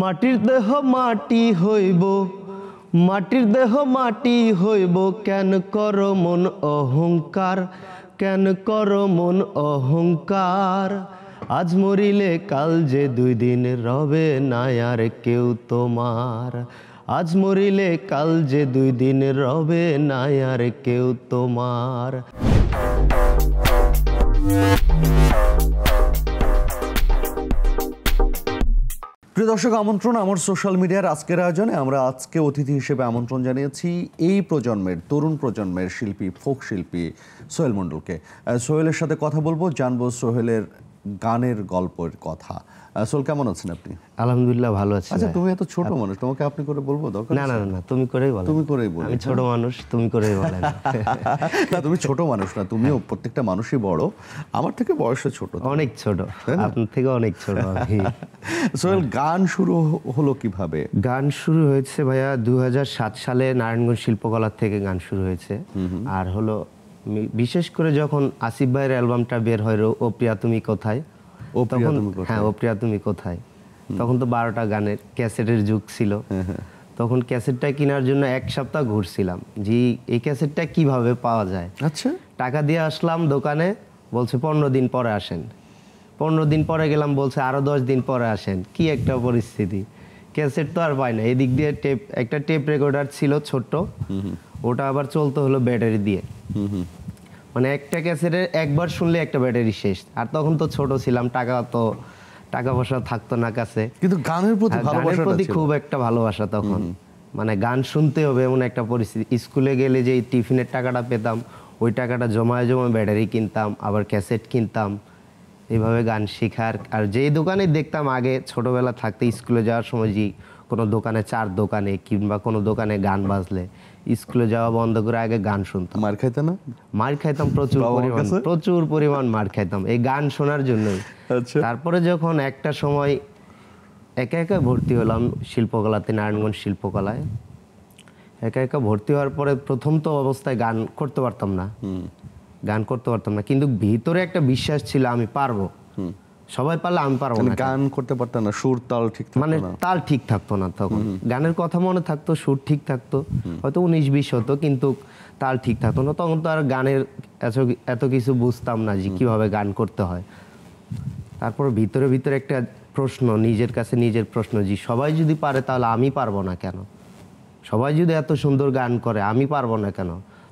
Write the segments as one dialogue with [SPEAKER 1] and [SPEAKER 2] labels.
[SPEAKER 1] মাটির দেহ মাটি হইব মাটির দেহ মাটি হইব কেন কর মন অহংকার কেন কর মন অহংকার আজ মরিলে কাল যে দুই দিন রবে না আর কেউ তোমার আজ মরিলে কাল যে দুই দিন রবে না আর কেউ তোমার
[SPEAKER 2] প্রিয় দর্শক আমন্ত্রণ আমার সোশ্যাল মিডিয়ার আজকের আয়োজনে আমরা আজকে অতিথি হিসেবে আমন্ত্রণ জানিয়েছি এই প্রজন্মের তরুণ প্রজন্মের শিল্পী ফোক শিল্পী সোহেল মণ্ডলকে সোহেলের সাথে কথা বলবো জানবো সোহেলের গানের গল্পের কথা আসল কেমন আছেন আপনি আলহামদুলিল্লাহ ভালো আছি আচ্ছা তুমি এত ছোট মানুষ তোমাকে আপনি করে বলবো দরকার না না না তুমি করেই বলো তুমি করেই বলো আমি ছোট মানুষ তুমি করেই বলো না তুমি ছোট মানুষ না তুমিও প্রত্যেকটা মানুষই বড় আমার থেকে বয়স ছোট অনেক ছোট আপনার থেকে অনেক ছোট আমি সোহেল গান
[SPEAKER 1] শুরু হলো কিভাবে গান শুরু হয়েছে ভাইয়া দু সালে নারায়ণগঞ্জ শিল্পকলা থেকে গান শুরু হয়েছে আর হলো বিশেষ করে যখন আসিফ ভাইয়ের অ্যালবামটা বের হয় ও প্রিয়া তুমি কোথায় ও তখন হ্যাঁ ও প্রিয়া তুমি কোথায় তখন তো বারোটা গানের ক্যাসেটের যুগ ছিল হ্যাঁ, হ্যাঁ। তখন ক্যাসেটটা কেনার জন্য এক সপ্তাহ ঘুরছিলাম যে এই ক্যাসেটটা কিভাবে পাওয়া যায় আচ্ছা টাকা দিয়ে আসলাম দোকানে বলছে পনেরো দিন পরে আসেন পনেরো দিন পরে গেলাম বলছে আরও দশ দিন পরে আসেন কি একটা পরিস্থিতি ক্যাসেট তো আর পাই না এদিক দিয়ে টেপ একটা টেপ রেকর্ডার ছিল ছোট্ট ওটা আবার চলতে হলো ব্যাটারি দিয়ে মানে একটা ক্যাসেটে একবার শুনলে একটা ব্যাটারি শেষ আর তখন তো ছোট ছিলাম টাকা তো টাকা পয়সা থাকতো না কাছে কিন্তু গানের প্রতি গানের প্রতি খুব একটা ভালোবাসা তখন মানে গান শুনতে হবে এমন একটা পরিস্থিতি স্কুলে গেলে যে টিফিনের টাকাটা পেতাম ওই টাকাটা জমায় জমা ব্যাটারি কিনতাম আবার ক্যাসেট কিনতাম এইভাবে গান শেখার আর যেই দোকানে দেখতাম আগে ছোটবেলা থাকতে স্কুলে যাওয়ার সময় যে কোনো দোকানে চার দোকানে কিংবা কোনো দোকানে গান বাজলে স্কুলে যাওয়া বন্ধ করে আগে গান শুনতাম মার খাইতাম না মার খাইতাম প্রচুর পরিমাণ প্রচুর পরিমাণ মার খাইতাম এই গান শোনার জন্য আচ্ছা। তারপরে যখন একটা সময় একা একা ভর্তি হলাম শিল্পকলাতে নারায়ণগঞ্জ শিল্পকলায় একা একা ভর্তি হওয়ার পরে প্রথম তো অবস্থায় গান করতে পারতাম না গান করতে পারতাম না কিন্তু ভিতরে একটা বিশ্বাস ছিল আমি পারবো সবাই পারলে আমি পারবো মানে না গান করতে পারতাম না সুর তাল ঠিক মানে তাল ঠিক থাকতো না তখন গানের কথা মনে থাকতো সুর ঠিক থাকতো হয়তো উনিশ বিশ হতো কিন্তু তাল ঠিক থাকতো না তখন তো আর গানের এত এত কিছু বুঝতাম না যে কীভাবে গান করতে হয় তারপর ভিতরে ভিতরে একটা প্রশ্ন নিজের কাছে নিজের প্রশ্ন যে সবাই যদি পারে তাহলে আমি পারবো না কেন সবাই যদি এত সুন্দর গান করে আমি পারবো না কেন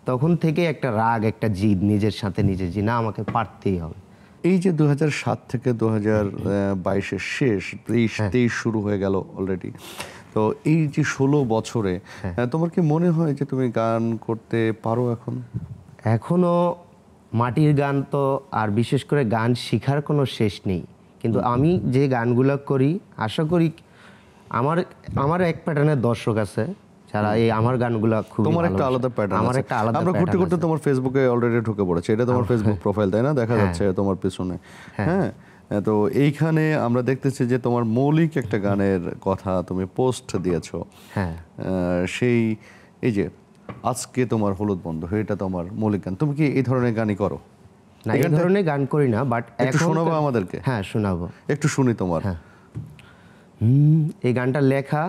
[SPEAKER 1] তখন থেকে একটা রাগ একটা জিদ নিজের সাথে নিজের জি না আমাকে পারতেই হবে
[SPEAKER 2] এই যে দু থেকে দু হাজার বাইশের শেষ তেইশ হ্যাঁ। তেইশ শুরু হয়ে গেল অলরেডি তো এই যে ষোলো বছরে হ্যাঁ। তোমার কি মনে হয় যে তুমি গান করতে পারো এখন এখনও মাটির গান তো আর বিশেষ
[SPEAKER 1] করে গান শেখার কোনো শেষ নেই কিন্তু আমি যে গানগুলো করি আশা করি আমার আমার এক প্যাটার্নের দর্শক আছে ছাড়া এই আমার গানগুলো খুব তোমার একটা আলাদা প্যাটার্ন আমার একটা আলাদা আমরা ঘুরতে ঘুরতে
[SPEAKER 2] তোমার ফেসবুকে অলরেডি ঢুকে পড়েছে এটা তোমার ফেসবুক প্রোফাইল হ্যাঁ। তাই না দেখা হ্যাঁ। যাচ্ছে তোমার পিছনে হ্যাঁ।, হ্যাঁ তো এইখানে আমরা দেখতেছি যে তোমার মৌলিক একটা গানের কথা তুমি পোস্ট দিয়েছো হ্যাঁ সেই এই যে আজকে তোমার হলুদ বন্ধ এটা তোমার মৌলিক গান তুমি কি এই ধরনের গানই করো না এই ধরনের গান করি না বাট একটু শোনাবো আমাদেরকে হ্যাঁ শোনাবো একটু শুনি তোমার হ্যাঁ
[SPEAKER 1] এই গানটা লেখা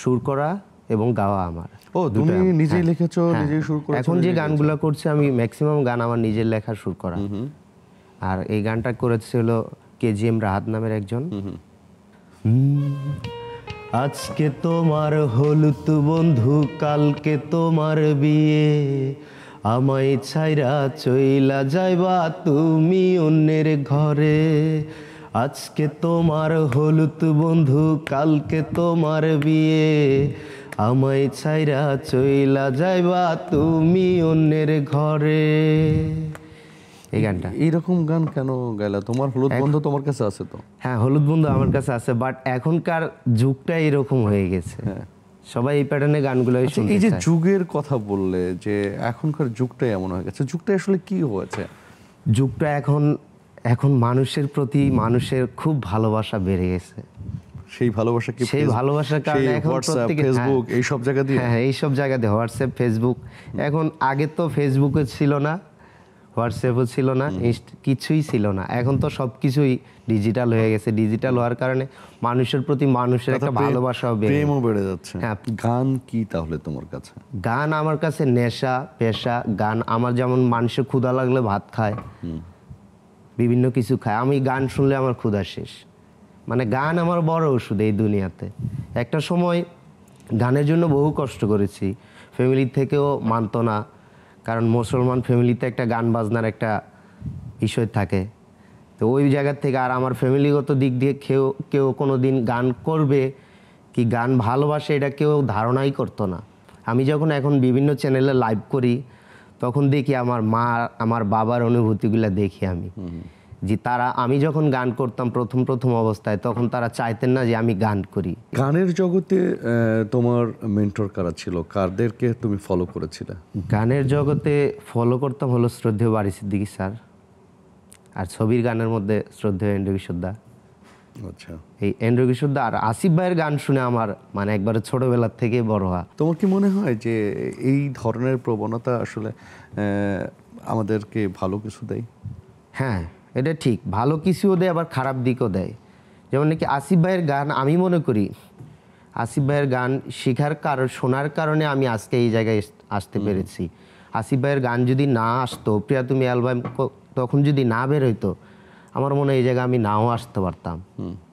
[SPEAKER 1] সুর করা এবং গাওয়া আমার ও তুমি নিজেই হ্যাঁ। লিখেছো হ্যাঁ। নিজেই
[SPEAKER 2] সুর করেছো এখন যে গানগুলো
[SPEAKER 1] করছি আমি ম্যাক্সিমাম গান আমার নিজের লেখা সুর করা আর এই গানটা করেছে হলো কেজিএম রাহাত নামের একজন আজকে তোমার হলুদ বন্ধু কালকে তোমার বিয়ে আমায় ছাইরা চইলা যাইবা তুমি অন্যের ঘরে আজকে তোমার হলুদ বন্ধু কালকে তোমার বিয়ে আমায় ছাইরা চইলা যাইবা তুমি অন্যের ঘরে এই গানটা গান কেন গাইলা তোমার হলুদ বন্ধু তোমার কাছে আছে তো হ্যাঁ হলুদ বন্ধু আমার কাছে আছে বাট এখনকার
[SPEAKER 2] যুগটা এরকম হয়ে গেছে হ্যাঁ। সবাই এই প্যাটার্নে গানগুলো আচ্ছা, এই যে যুগের কথা বললে যে এখনকার যুগটাই এমন হয়ে গেছে যুগটা আসলে কি হয়েছে যুগটা এখন এখন মানুষের প্রতি মানুষের খুব ভালোবাসা বেড়ে গেছে সেই ভালোবাসাকে সেই ভালোবাসার কারণে এখন প্রত্যেকে ফেসবুক হ্যাঁ,
[SPEAKER 1] এই সব জায়গা দিয়ে হ্যাঁ এই সব জায়গাতে হোয়াটসঅ্যাপ ফেসবুক এখন আগে তো ফেসবুকে ছিল না হোয়াটসঅ্যাপও ছিল না কিছুই ছিল না এখন তো সব কিছুই ডিজিটাল হয়ে গেছে ডিজিটাল হওয়ার কারণে মানুষের প্রতি মানুষের একটা ভালোবাসা প্রেমও বেড়ে যাচ্ছে হ্যাঁ গান কি তাহলে তোমার কাছে গান আমার কাছে নেশা পেশা গান আমার যেমন মানুষের ক্ষুধা লাগলে ভাত খায় বিভিন্ন কিছু খায় আমি গান শুনলে আমার ক্ষুধা শেষ মানে গান আমার বড় ওষুধ এই দুনিয়াতে একটা সময় গানের জন্য বহু কষ্ট করেছি ফ্যামিলি থেকেও মানত না কারণ মুসলমান ফ্যামিলিতে একটা গান বাজনার একটা বিষয় থাকে তো ওই জায়গার থেকে আর আমার ফ্যামিলিগত দিক দিয়ে কেউ কেউ কোনো দিন গান করবে কি গান ভালোবাসে এটা কেউ ধারণাই করতো না আমি যখন এখন বিভিন্ন চ্যানেলে লাইভ করি তখন দেখি আমার মা আমার বাবার অনুভূতিগুলো দেখি আমি যে তারা আমি যখন গান করতাম প্রথম প্রথম অবস্থায় তখন তারা চাইতেন না যে আমি গান করি
[SPEAKER 2] গানের জগতে তোমার মেন্টর কারা ছিল কারদেরকে তুমি ফলো করেছিলে গানের জগতে ফলো করতাম হলো শ্রদ্ধেয় বাড়ি সিদ্দিকি স্যার আর ছবির
[SPEAKER 1] গানের মধ্যে শ্রদ্ধেয় এন্ড্রু কিশোরদা আচ্ছা এই এন্ড্রু কিশোরদা আর আসিফ ভাইয়ের গান
[SPEAKER 2] শুনে আমার মানে একবারে ছোটবেলার থেকে বড় হওয়া তোমার কি মনে হয় যে এই ধরনের প্রবণতা আসলে আমাদেরকে ভালো কিছু দেয় হ্যাঁ এটা
[SPEAKER 1] ঠিক ভালো কিছুও দেয় আবার খারাপ দিকও দেয় যেমন নাকি আসিফ ভাইয়ের গান আমি মনে করি আসিফ ভাইয়ের গান শেখার কারণ শোনার কারণে আমি আজকে এই জায়গায় আসতে পেরেছি আসিফ ভাইয়ের গান যদি না আসতো প্রিয়া তুমি অ্যালবাম তখন যদি না বের হইতো আমার মনে হয় এই জায়গায় আমি নাও আসতে পারতাম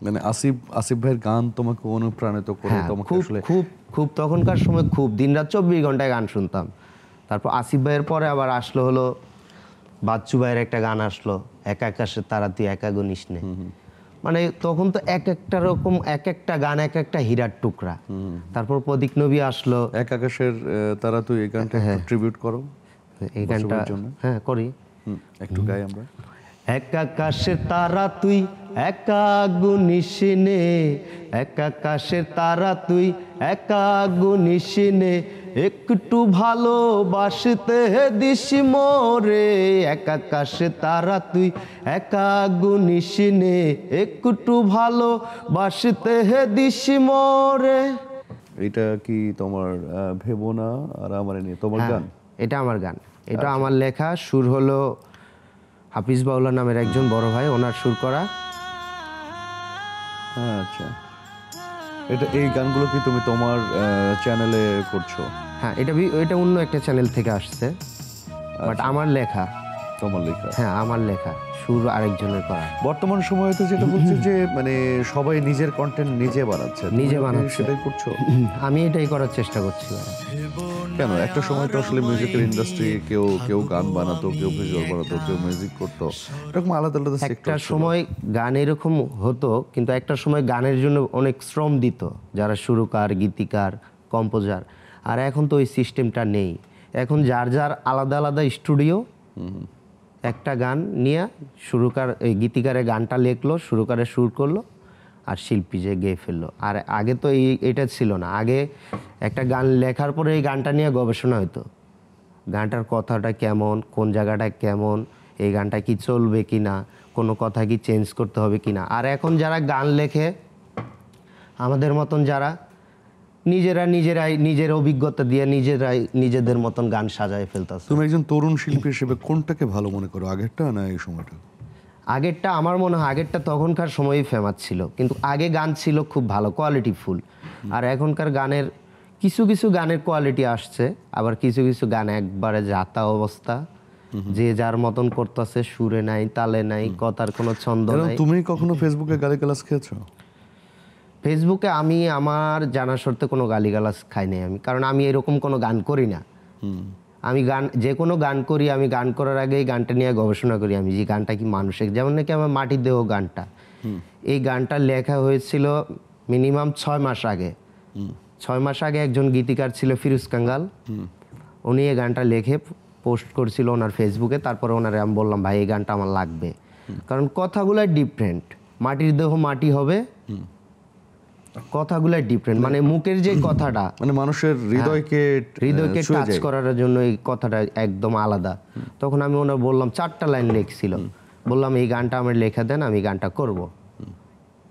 [SPEAKER 1] মানে আসিফ আসিফ ভাইয়ের গান তোমাকে অনুপ্রাণিত করে হ্যাঁ, খুব খুব খুব তখনকার সময় খুব দিন রাত চব্বিশ ঘন্টায় গান শুনতাম তারপর আসিফ ভাইয়ের পরে আবার আসলো হলো বাচ্চু ভাইয়ের একটা গান আসলো এক আকাশে তারা তুই একাগনিস নে মানে তখন তো এক একটা রকম এক একটা গান এক একটা হীরার টুকরা তারপর প্রদীপ নবী আসলো এক আকাশের তারা তুই এই গানটা ট্রিবিউট হ্যাঁ। করো এই গানটা হ্যাঁ করি একটু গাই আমরা এক আকাশের তারা তুই একা নে এক আকাশের তারা তুই একা নে একটু ভালোবাসতে দিস মোরে এক তারা তুই একা গুনিস নে একটু ভালোবাসতে দিস মোরে
[SPEAKER 2] এটা কি তোমার ভেবনা আর আমার নিয়ে তোমার হ্যাঁ, গান
[SPEAKER 1] এটা আমার গান এটা আচ্ছা। আমার লেখা সুর হলো হাফিজ বাউলা নামের একজন বড় ভাই ওনার সুর করা আচ্ছা এটা এই গানগুলো কি তুমি তোমার চ্যানেলে করছো হ্যাঁ এটা এটা অন্য একটা চ্যানেল
[SPEAKER 2] থেকে আসছে বাট আচ্ছা। আমার লেখা তোমার লেখা হ্যাঁ আমার লেখা সুর আরেকজনের করা বর্তমান সময়ে তো যেটা হচ্ছে যে মানে সবাই নিজের কন্টেন্ট নিজে বানাচ্ছে নিজে বানাচ্ছে সেটাই করছো আমি এটাই করার চেষ্টা করছি কেন একটা সময় তো আসলে মিউজিক্যাল ইন্ডাস্ট্রি কেউ কেউ গান বানাতো কেউ ভিজুয়াল বানাতো কেউ মিউজিক করতো
[SPEAKER 1] এরকম আলাদা আলাদা একটা সময় গান এরকম হতো কিন্তু একটা সময় গানের জন্য অনেক শ্রম দিত যারা সুরকার গীতিকার কম্পোজার আর এখন তো ওই সিস্টেমটা নেই এখন যার যার আলাদা আলাদা স্টুডিও একটা গান নিয়ে সুরকার এই গীতিকারে গানটা লেখলো সুরকারের সুর করলো আর শিল্পী যে গেয়ে ফেললো আর আগে তো এই এটা ছিল না আগে একটা গান লেখার পরে এই গানটা নিয়ে গবেষণা হতো গানটার কথাটা কেমন কোন জায়গাটা কেমন এই গানটা কি চলবে কি না কোনো কথা কি চেঞ্জ করতে হবে কি না আর এখন যারা গান লেখে আমাদের মতন যারা নিজেরা নিজেরাই নিজের অভিজ্ঞতা দিয়ে নিজেরাই নিজেদের মতন গান সাজায় ফেলতাস তুমি একজন তরুণ শিল্পী হিসেবে কোনটাকে ভালো মনে করো আগেরটা না এই সময়টা আগেরটা আমার মনে হয় আগেরটা তখনকার সময়ই ফেমাস ছিল কিন্তু আগে গান ছিল খুব ভালো কোয়ালিটি ফুল আর এখনকার গানের কিছু কিছু গানের কোয়ালিটি আসছে আবার কিছু কিছু গান একবারে যাতা অবস্থা যে যার মতন করতেছে সুরে নাই তালে নাই কথার কোনো ছন্দ নাই তুমি
[SPEAKER 2] কখনো ফেসবুকে গালি গালাস খেয়েছো ফেসবুকে আমি
[SPEAKER 1] আমার জানা শর্তে কোনো গালিগালাজ খাই নাই আমি কারণ আমি এরকম কোনো গান করি না আমি গান যে কোনো গান করি আমি গান করার আগে এই গানটা নিয়ে গবেষণা করি আমি যে গানটা কি মানুষের যেমন নাকি আমার মাটির দেহ গানটা এই গানটা লেখা হয়েছিল মিনিমাম ছয় মাস আগে ছয় মাস আগে একজন গীতিকার ছিল ফিরুজ কাঙ্গাল উনি এই গানটা লেখে পোস্ট করছিল ওনার ফেসবুকে তারপরে ওনারে আমি বললাম ভাই এই গানটা আমার লাগবে কারণ কথাগুলো ডিফারেন্ট মাটির দেহ মাটি হবে কথাগুলো ডিফারেন্ট মানে মুখের যে কথাটা মানে মানুষের হ্যাঁ, হৃদয়কে
[SPEAKER 2] হৃদয়কে টাচ করার
[SPEAKER 1] জন্য এই কথাটা একদম আলাদা তখন আমি ওনার বললাম চারটা লাইন লিখছিল বললাম এই গানটা আমার লেখা দেন আমি গানটা করব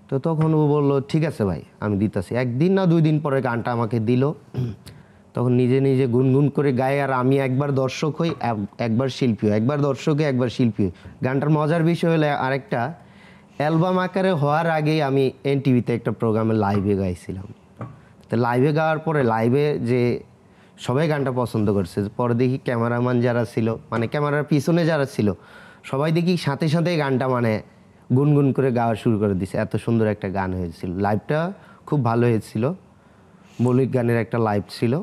[SPEAKER 1] তো তখন ও বললো ঠিক আছে ভাই আমি দিতেছি একদিন না দুই দিন পরে গানটা আমাকে দিল তখন নিজে নিজে গুনগুন করে গায়ে আর আমি একবার দর্শক হই একবার শিল্পী একবার দর্শক একবার শিল্পী গানটার মজার বিষয় হলে আরেকটা অ্যালবাম আকারে হওয়ার আগেই আমি এনটিভিতে একটা প্রোগ্রামে লাইভে গাইছিলাম তো লাইভে গাওয়ার পরে লাইভে যে সবাই গানটা পছন্দ করছে পরে দেখি ক্যামেরাম্যান যারা ছিল মানে ক্যামেরার পিছনে যারা ছিল সবাই দেখি সাথে সাথে গানটা মানে গুনগুন করে গাওয়া শুরু করে দিছে এত সুন্দর একটা গান হয়েছিল লাইভটা খুব ভালো হয়েছিল মৌলিক গানের একটা লাইভ ছিল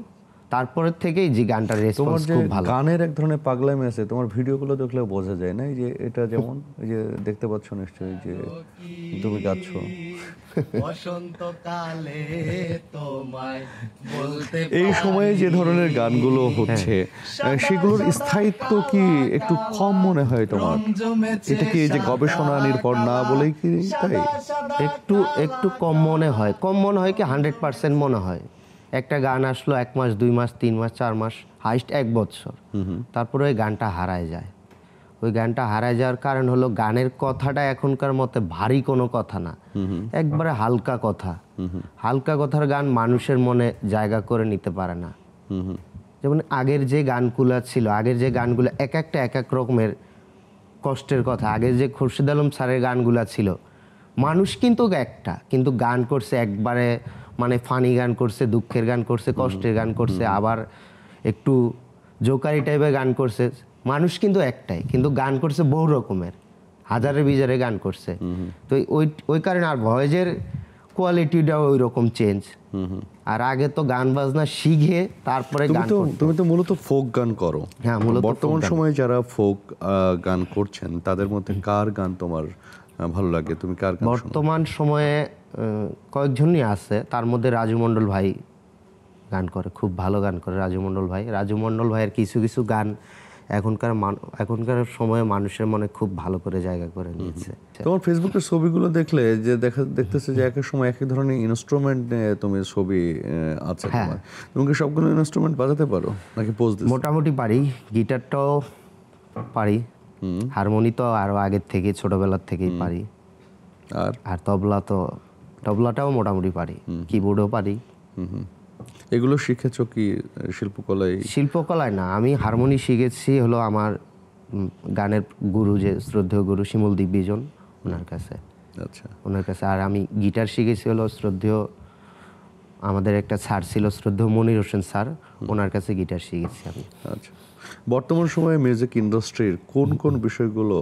[SPEAKER 1] তারপরের থেকেই যে গানটা রেসপন্স খুব ভালো
[SPEAKER 2] গানের এক ধরনের পাগলামি আছে তোমার ভিডিওগুলো দেখলে বোঝা যায় না যে এটা যেমন এই যে দেখতে পাচ্ছ নিশ্চয়ই যে তুমি গাচ্ছ তোমায় বলতে এই সময়ে যে ধরনের গানগুলো হচ্ছে হ্যাঁ। সেগুলোর স্থায়িত্ব কি একটু কম মনে হয় তোমার এটা কি যে গবেষণা নির্ভর না বলেই কি তাই একটু একটু কম মনে হয় কম মনে হয় কি
[SPEAKER 1] হান্ড্রেড পার্সেন্ট মনে হয় একটা গান আসলো এক মাস দুই মাস তিন মাস চার মাস হাইস্ট এক বছর তারপরে ওই গানটা হারায় যায় ওই গানটা হারায় যাওয়ার কারণ হলো গানের কথাটা এখনকার মতে ভারী কোনো কথা না একবারে হালকা কথা হালকা কথার গান মানুষের মনে জায়গা করে নিতে পারে না যেমন আগের যে গানগুলো ছিল আগের যে গানগুলো এক একটা এক এক রকমের কষ্টের কথা আগের যে খুরশিদ আলম স্যারের গানগুলো ছিল মানুষ কিন্তু একটা কিন্তু গান করছে একবারে মানে ফানি গান করছে দুঃখের গান করছে কষ্টের গান করছে আবার একটু জোকারি টাইপের গান করছে মানুষ কিন্তু একটাই কিন্তু গান করছে বহু রকমের হাজারে বিজারে গান করছে তো ওই ওই কারণে আর ভয়েজের কোয়ালিটিটাও ওই রকম চেঞ্জ আর আগে তো গান বাজনা শিখে তারপরে গান
[SPEAKER 2] তুমি তো মূলত ফোক গান করো হ্যাঁ মূলত বর্তমান সময়ে যারা ফোক গান করছেন তাদের মধ্যে কার গান তোমার ভালো লাগে তুমি কার বর্তমান সময়ে কয়েকজনই আছে তার মধ্যে
[SPEAKER 1] রাজু মণ্ডল ভাই গান করে খুব ভালো গান করে রাজু মণ্ডল ভাই রাজু মণ্ডল ভাইয়ের কিছু কিছু গান এখনকার এখনকার সময়ে মানুষের মনে খুব ভালো করে জায়গা করে নিয়েছে
[SPEAKER 2] তোমার ফেসবুকের ছবিগুলো দেখলে যে দেখা দেখতেছে যে এক সময় এক ধরনের ইনস্ট্রুমেন্ট নিয়ে তুমি ছবি আছে হ্যাঁ তুমি কি সবগুলো ইনস্ট্রুমেন্ট বাজাতে পারো নাকি পোজ মোটামুটি
[SPEAKER 1] পারি গিটারটাও পারি হারমোনি তো আরও আগের থেকে ছোটবেলার থেকেই পারি আর আর তবলা তো তবলাটাও মোটামুটি পারি কিবোর্ডও পারি এগুলো শিখেছ কি শিল্পকলায় শিল্পকলায় না আমি হারমোনি শিখেছি হলো আমার গানের গুরু যে শ্রদ্ধেয় গুরু শিমুল দিগ্বিজন ওনার কাছে আচ্ছা ওনার কাছে আর আমি গিটার শিখেছি হলো শ্রদ্ধেয় আমাদের একটা স্যার ছিল শ্রদ্ধেয় মনির হোসেন স্যার ওনার কাছে গিটার শিখেছি আমি আচ্ছা
[SPEAKER 2] বর্তমান সময়ে মিউজিক ইন্ডাস্ট্রির কোন কোন বিষয়গুলো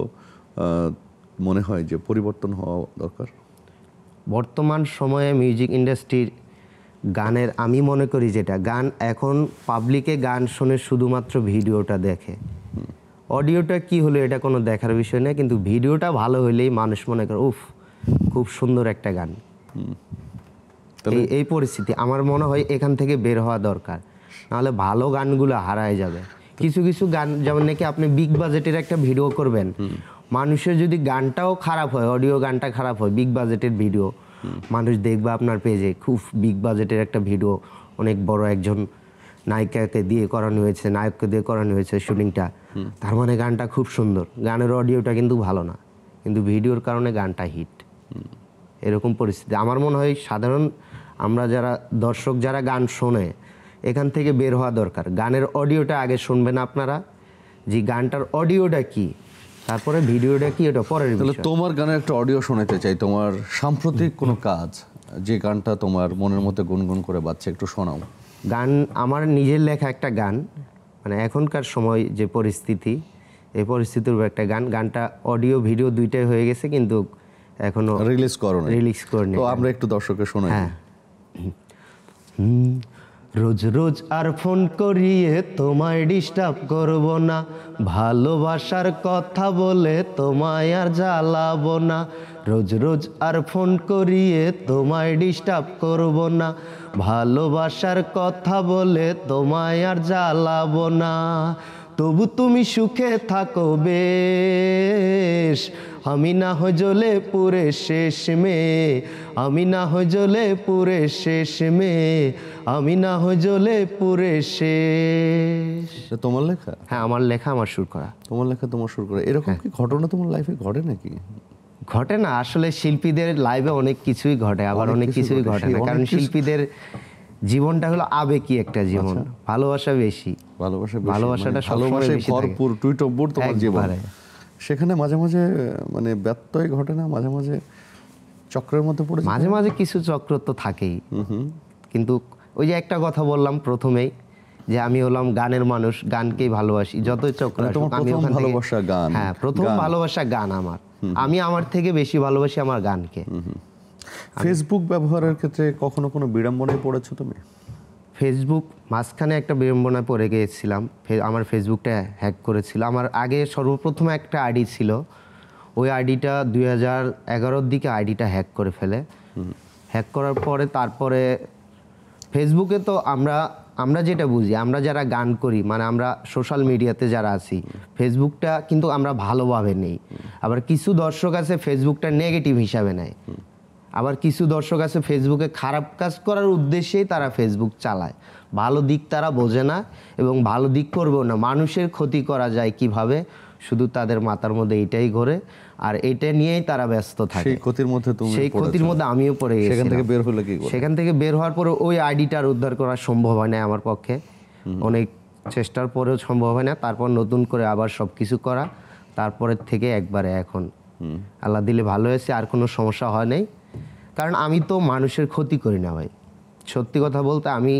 [SPEAKER 2] মনে হয় যে পরিবর্তন হওয়া দরকার
[SPEAKER 1] বর্তমান সময়ে মিউজিক ইন্ডাস্ট্রির গানের আমি মনে করি যেটা গান এখন পাবলিকে গান শুনে শুধুমাত্র ভিডিওটা দেখে অডিওটা কি হলো এটা কোনো দেখার বিষয় না কিন্তু ভিডিওটা ভালো হইলেই মানুষ মনে করে উফ খুব সুন্দর একটা গান এই পরিস্থিতি আমার মনে হয় এখান থেকে বের হওয়া দরকার নাহলে ভালো গানগুলো হারায় যাবে কিছু কিছু গান যেমন নাকি আপনি বিগ বাজেটের একটা ভিডিও করবেন মানুষের যদি গানটাও খারাপ হয় অডিও গানটা খারাপ হয় বিগ বাজেটের ভিডিও মানুষ দেখবে আপনার পেজে খুব বিগ বাজেটের একটা ভিডিও অনেক বড় একজন নায়িকাকে দিয়ে করানো হয়েছে নায়ককে দিয়ে করানো হয়েছে শুটিংটা তার মানে গানটা খুব সুন্দর গানের অডিওটা কিন্তু ভালো না কিন্তু ভিডিওর কারণে গানটা হিট এরকম পরিস্থিতি আমার মনে হয় সাধারণ আমরা যারা দর্শক যারা গান শোনে এখান থেকে বের হওয়া দরকার গানের অডিওটা আগে শুনবেন আপনারা যে গানটার অডিওটা কী তারপরে ভিডিওটা কি এটা পরের
[SPEAKER 2] তাহলে তোমার গানের একটা অডিও শোনাতে চাই তোমার সাম্প্রতিক কোনো কাজ যে গানটা তোমার মনের মধ্যে গুনগুন করে বাজছে একটু শোনাও গান আমার নিজের লেখা একটা গান মানে এখনকার
[SPEAKER 1] সময় যে পরিস্থিতি এই পরিস্থিতির উপর একটা গান গানটা অডিও ভিডিও দুইটাই হয়ে গেছে
[SPEAKER 2] কিন্তু এখনো রিলিজ করো রিলিজ করনি তো আমরা একটু দর্শকের শোনাই হ্যাঁ
[SPEAKER 1] রোজ রোজ আর ফোন করিয়ে তোমায় ডিস্টার্ব করব না ভালোবাসার কথা বলে তোমায় আর জ্বালাবো না রোজ রোজ আর ফোন করিয়ে তোমায় ডিস্টার্ব করব না ভালোবাসার কথা বলে তোমায় আর জ্বালাবো না তবু তুমি সুখে থাকো বেশ আমি না হজলে পুরে শেষ মে আমি না হজলে পুরে শেষ মে আমি না হজলে পুরে শেষ তোমার লেখা হ্যাঁ আমার লেখা আমার সুর করা তোমার লেখা তোমার সুর করা এরকম হ্যাঁ। কি ঘটনা তোমার লাইফে ঘটে নাকি ঘটে না আসলে শিল্পীদের লাইভে অনেক কিছুই ঘটে আবার অনেক কিছুই ঘটে না কারণ শিল্পীদের জীবনটা হলো আবেগি একটা জীবন আচ্ছা। ভালোবাসা বেশি ভালোবাসা ভালোবাসাটা মানে ভালোবাসায় ভরপুর
[SPEAKER 2] টুইটব্বর তোমার জীবন সেখানে মাঝে মাঝে মানে ব্যত্যয় ঘটে না মাঝে মাঝে চক্রের মধ্যে পড়ে মাঝে মাঝে কিছু চক্র তো থাকেই
[SPEAKER 1] কিন্তু ওই যে একটা কথা বললাম প্রথমেই যে আমি হলাম গানের মানুষ গানকেই
[SPEAKER 2] ভালোবাসি যতই চক্র মানে ভালোবাসা গান হ্যাঁ প্রথম
[SPEAKER 1] ভালোবাসা গান আমার আমি আমার থেকে বেশি ভালোবাসি আমার গানকে
[SPEAKER 2] ফেসবুক ব্যবহারের ক্ষেত্রে কখনো কোনো বিড়ম্বনায়
[SPEAKER 1] পড়েছো তুমি ফেসবুক মাঝখানে একটা বিড়ম্বনায় পড়ে গিয়েছিলাম আমার ফেসবুকটা হ্যাক করেছিল আমার আগে সর্বপ্রথম একটা আইডি ছিল ওই আইডিটা দুই হাজার এগারোর দিকে আইডিটা হ্যাক করে ফেলে হ্যাক করার পরে তারপরে ফেসবুকে তো আমরা আমরা যেটা বুঝি আমরা যারা গান করি মানে আমরা সোশ্যাল মিডিয়াতে যারা আছি ফেসবুকটা কিন্তু আমরা ভালোভাবে নেই আবার কিছু দর্শক আছে ফেসবুকটা নেগেটিভ হিসাবে নেয় আবার কিছু দর্শক আছে ফেসবুকে খারাপ কাজ করার উদ্দেশ্যেই তারা ফেসবুক চালায় ভালো দিক তারা বোঝে না এবং ভালো দিক করবেও না মানুষের ক্ষতি করা যায় কিভাবে শুধু তাদের মাথার মধ্যে এটাই ঘোরে আর এটা নিয়েই
[SPEAKER 2] তারা ব্যস্ত থাকে ক্ষতির মধ্যে সেই ক্ষতির মধ্যে
[SPEAKER 1] আমিও পড়ে সেখান থেকে বের হলে কি সেখান থেকে বের হওয়ার পরে ওই আইডিটার উদ্ধার করা সম্ভব হয় না আমার পক্ষে অনেক চেষ্টার পরেও সম্ভব হয় না তারপর নতুন করে আবার সব কিছু করা তারপরের থেকে একবারে এখন আল্লাহ দিলে ভালো হয়েছে আর কোনো সমস্যা হয় নাই কারণ আমি তো মানুষের ক্ষতি করি না ভাই সত্যি কথা বলতে আমি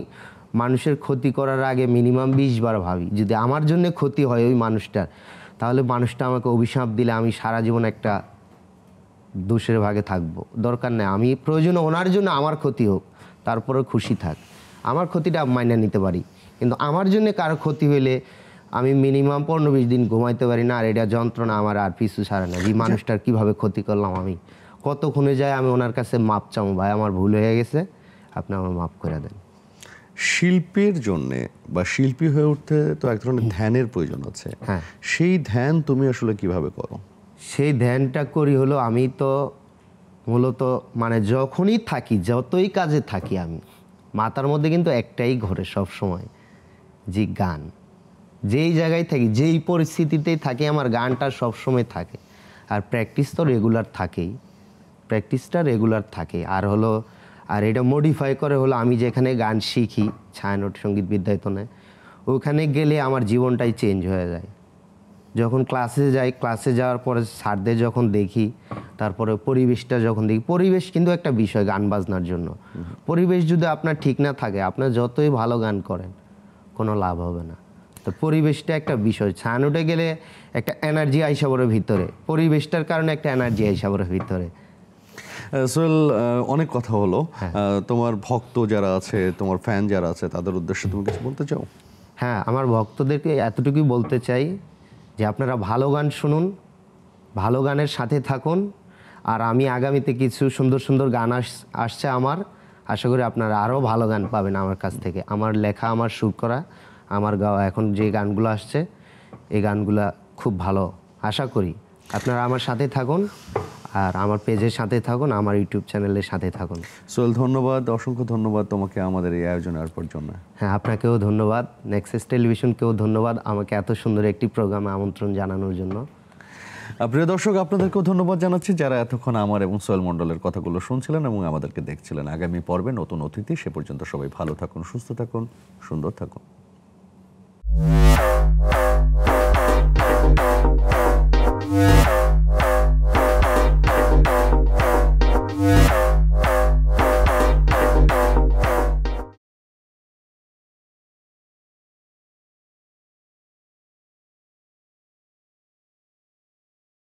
[SPEAKER 1] মানুষের ক্ষতি করার আগে মিনিমাম বিশ বার ভাবি যদি আমার জন্য ক্ষতি হয় ওই মানুষটার তাহলে মানুষটা আমাকে অভিশাপ দিলে আমি সারা জীবন একটা দোষের ভাগে থাকবো দরকার নেই আমি প্রয়োজনে ওনার জন্য আমার ক্ষতি হোক তারপরে খুশি থাক আমার ক্ষতিটা মাইনে নিতে পারি কিন্তু আমার জন্য কারো ক্ষতি হইলে আমি মিনিমাম পনেরো বিশ দিন ঘুমাইতে পারি না আর এটা যন্ত্রণা আমার আর পিছু সারে না যে মানুষটার কীভাবে ক্ষতি করলাম আমি কতক্ষণে যায় আমি ওনার কাছে মাপ চাম ভাই আমার ভুল হয়ে গেছে আপনি আমার মাপ
[SPEAKER 2] করে দেন শিল্পের জন্যে বা শিল্পী হয়ে উঠতে তো এক ধরনের ধ্যানের প্রয়োজন আছে হ্যাঁ সেই ধ্যান তুমি আসলে কিভাবে করো সেই ধ্যানটা করি হলো
[SPEAKER 1] আমি তো মূলত মানে যখনই থাকি যতই কাজে থাকি আমি মাতার মধ্যে কিন্তু একটাই ঘরে সব সময় যে গান যেই জায়গায় থাকি যেই পরিস্থিতিতেই থাকি আমার গানটা সব সময় থাকে আর প্র্যাকটিস তো রেগুলার থাকেই প্র্যাকটিসটা রেগুলার থাকে আর হলো আর এটা মডিফাই করে হলো আমি যেখানে গান শিখি ছায়ানট সঙ্গীত বিদ্যায়তনে ওখানে গেলে আমার জীবনটাই চেঞ্জ হয়ে যায় যখন ক্লাসে যাই ক্লাসে যাওয়ার পরে স্যারদের যখন দেখি তারপরে পরিবেশটা যখন দেখি পরিবেশ কিন্তু একটা বিষয় গান বাজনার জন্য পরিবেশ যদি আপনার ঠিক না থাকে আপনার যতই ভালো গান করেন কোনো লাভ হবে না তো পরিবেশটা একটা বিষয় ছায়ানটে গেলে একটা এনার্জি আইসা পড়ে ভিতরে পরিবেশটার কারণে একটা এনার্জি আইসা পড়ে ভিতরে
[SPEAKER 2] সোহেল অনেক কথা হলো হ্যাঁ। তোমার ভক্ত যারা আছে তোমার ফ্যান যারা আছে তাদের উদ্দেশ্যে তুমি কিছু বলতে চাও
[SPEAKER 1] হ্যাঁ আমার ভক্তদেরকে এতটুকুই বলতে চাই যে আপনারা ভালো গান শুনুন ভালো গানের সাথে থাকুন আর আমি আগামীতে কিছু সুন্দর সুন্দর গান আস আসছে আমার আশা করি আপনারা আরও ভালো গান পাবেন আমার কাছ থেকে আমার লেখা আমার সুর করা আমার গাওয়া এখন যে গানগুলো আসছে এই গানগুলো খুব ভালো আশা করি আপনারা আমার সাথে থাকুন আর আমার পেজের সাথে থাকুন আমার ইউটিউব চ্যানেলের সাথে থাকুন সোহেল ধন্যবাদ অসংখ্য ধন্যবাদ তোমাকে আমাদের এই আয়োজন আসার জন্য হ্যাঁ আপনাকেও ধন্যবাদ নেক্সেস টেলিভিশনকেও ধন্যবাদ আমাকে এত
[SPEAKER 2] সুন্দর একটি প্রোগ্রামে আমন্ত্রণ জানানোর জন্য প্রিয় দর্শক আপনাদেরকেও ধন্যবাদ জানাচ্ছি যারা এতক্ষণ আমার এবং সোহেল মন্ডলের কথাগুলো শুনছিলেন এবং আমাদেরকে দেখছিলেন আগামী পর্বে নতুন অতিথি সে পর্যন্ত সবাই ভালো থাকুন সুস্থ থাকুন সুন্দর থাকুন